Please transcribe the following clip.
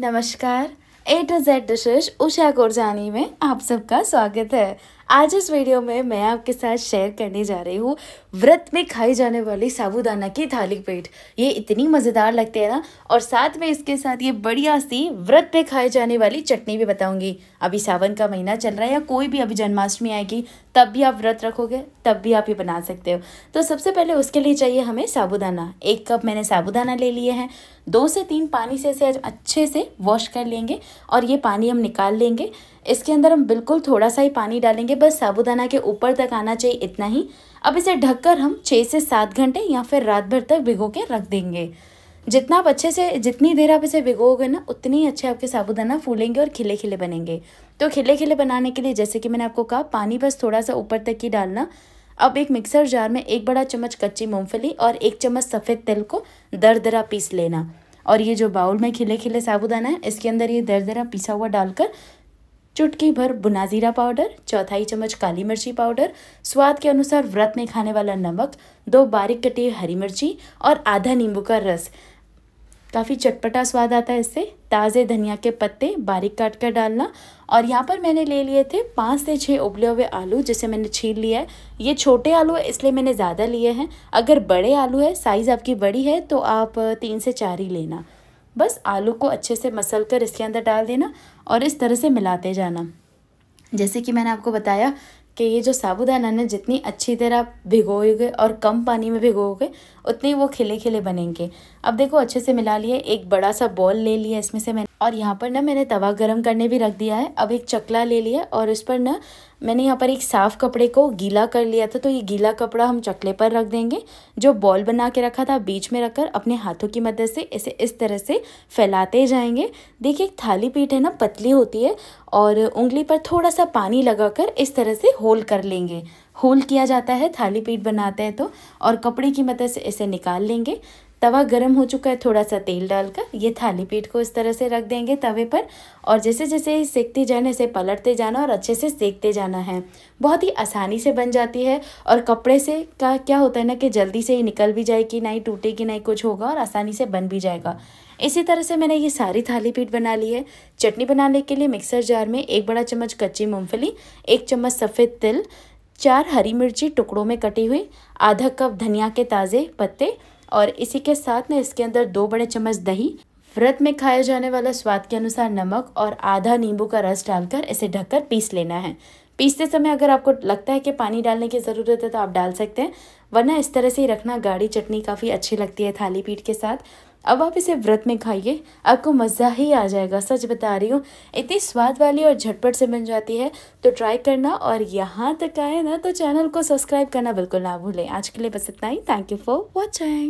नमस्कार A to Z dishes Usha Kurjani में आप सबका स्वागत है आज इस वीडियो में मैं आपके साथ शेयर करने जा रही हूँ व्रत में खाई जाने वाली साबूदाना की थाली पेट ये इतनी मज़ेदार लगती है ना और साथ में इसके साथ ये बढ़िया सी व्रत में खाई जाने वाली चटनी भी बताऊँगी अभी सावन का महीना चल रहा है या कोई भी अभी जन्माष्टमी आएगी तब भी आप व्रत रखोगे तब भी आप ये बना सकते हो तो सबसे पहले उसके लिए चाहिए हमें साबुदाना एक कप मैंने साबूदाना ले लिए हैं दो से तीन पानी से इसे अच्छे से वॉश कर लेंगे और ये पानी हम निकाल लेंगे इसके अंदर हम बिल्कुल थोड़ा सा ही पानी डालेंगे बस साबुदाना के ऊपर तक आना चाहिए इतना ही अब इसे ढककर हम छः से सात घंटे या फिर रात भर तक भिगो के रख देंगे जितना आप अच्छे से जितनी देर आप इसे भिगोगे ना उतनी अच्छे आपके साबुदाना फूलेंगे और खिले खिले बनेंगे तो खिले खिले बनाने के लिए जैसे कि मैंने आपको कहा पानी बस थोड़ा सा ऊपर तक ही डालना अब एक मिक्सर जार में एक बड़ा चम्मच कच्ची मूंगफली और एक चम्मच सफ़ेद तिल को दरदरा पीस लेना और ये जो बाउल में खिले खिले साबुदाना है इसके अंदर ये दरदरा पीसा हुआ डालकर चुटकी भर बुना ज़ीरा पाउडर चौथाई चम्मच काली मिर्ची पाउडर स्वाद के अनुसार व्रत में खाने वाला नमक दो बारीक कटी हरी मिर्ची और आधा नींबू का रस काफ़ी चटपटा स्वाद आता है इससे ताज़े धनिया के पत्ते बारीक काट कर डालना और यहाँ पर मैंने ले लिए थे पाँच से छः उबले हुए आलू जिसे मैंने छील लिया है ये छोटे आलू है इसलिए मैंने ज़्यादा लिए हैं अगर बड़े आलू है साइज़ आपकी बड़ी है तो आप तीन से चार ही लेना बस आलू को अच्छे से मसल कर इसके अंदर डाल देना और इस तरह से मिलाते जाना जैसे कि मैंने आपको बताया कि ये जो साबुदाना है जितनी अच्छी तरह आप और कम पानी में भिगोगे उतने वो खिले खिले बनेंगे अब देखो अच्छे से मिला लिए एक बड़ा सा बॉल ले लिया इसमें से मैंने और यहाँ पर ना मैंने तवा गरम करने भी रख दिया है अब एक चकला ले लिया और उस पर ना मैंने यहाँ पर एक साफ़ कपड़े को गीला कर लिया था तो ये गीला कपड़ा हम चकले पर रख देंगे जो बॉल बना के रखा था बीच में रखकर अपने हाथों की मदद से इसे इस तरह से फैलाते जाएंगे देखिए एक थाली पीठ है ना पतली होती है और उंगली पर थोड़ा सा पानी कर इस तरह से होल कर लेंगे होल किया जाता है थाली पीठ बनाते हैं तो और कपड़े की मदद से इसे निकाल लेंगे तवा गर्म हो चुका है थोड़ा सा तेल डालकर ये थाली पीठ को इस तरह से रख देंगे तवे पर और जैसे जैसे सेकते जाने से पलटते जाना और अच्छे से सेकते जाना है बहुत ही आसानी से बन जाती है और कपड़े से का क्या होता है ना कि जल्दी से ही निकल भी जाएगी ना ही टूटेगी ना ही कुछ होगा और आसानी से बन भी जाएगा इसी तरह से मैंने ये सारी थाली पीठ बना ली है चटनी बनाने के लिए मिक्सर जार में एक बड़ा चम्मच कच्ची मूँगफली एक चम्मच सफ़ेद तिल चार हरी मिर्ची टुकड़ों में कटी हुई आधा कप धनिया के ताज़े पत्ते और इसी के साथ में इसके अंदर दो बड़े चम्मच दही व्रत में खाया जाने वाला स्वाद के अनुसार नमक और आधा नींबू का रस डालकर इसे ढककर पीस लेना है पीसते समय अगर आपको लगता है कि पानी डालने की ज़रूरत है तो आप डाल सकते हैं वरना इस तरह से ही रखना गाढ़ी चटनी काफ़ी अच्छी लगती है थाली पीठ के साथ अब आप इसे व्रत में खाइए आपको मज़ा ही आ जाएगा सच बता रही हूँ इतनी स्वाद वाली और झटपट से बन जाती है तो ट्राई करना और यहाँ तक आए ना तो चैनल को सब्सक्राइब करना बिल्कुल ना भूलें आज के लिए बस इतना ही थैंक यू फॉर वॉचिंग